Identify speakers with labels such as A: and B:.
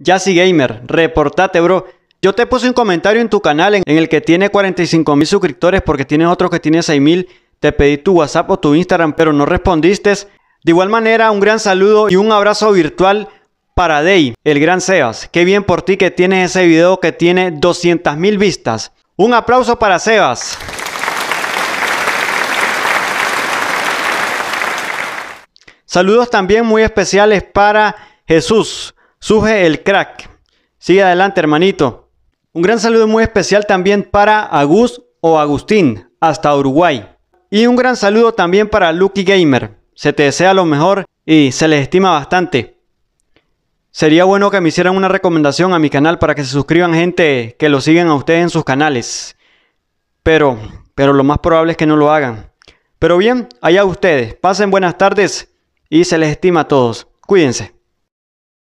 A: Yassi Gamer, reportate, bro. Yo te puse un comentario en tu canal en, el que tiene 45 mil suscriptores porque tienes otro que tiene 6 mil. Te pedí tu WhatsApp o tu Instagram, pero no respondiste. De igual manera, un gran saludo y un abrazo virtual para Day, el gran Sebas. Qué bien por ti que tienes ese video que tiene 200 mil vistas. Un aplauso para Sebas. Saludos también muy especiales para Jesús. Suge el crack. Sigue adelante, hermanito. Un gran saludo muy especial también para Agus o Agustín, hasta Uruguay. Y un gran saludo también para Lucky Gamer. Se te desea lo mejor y se les estima bastante. Sería bueno que me hicieran una recomendación a mi canal para que se suscriban gente que lo siguen a ustedes en sus canales. Pero, pero lo más probable es que no lo hagan. Pero bien, allá ustedes. Pasen buenas tardes y se les estima a todos. Cuídense.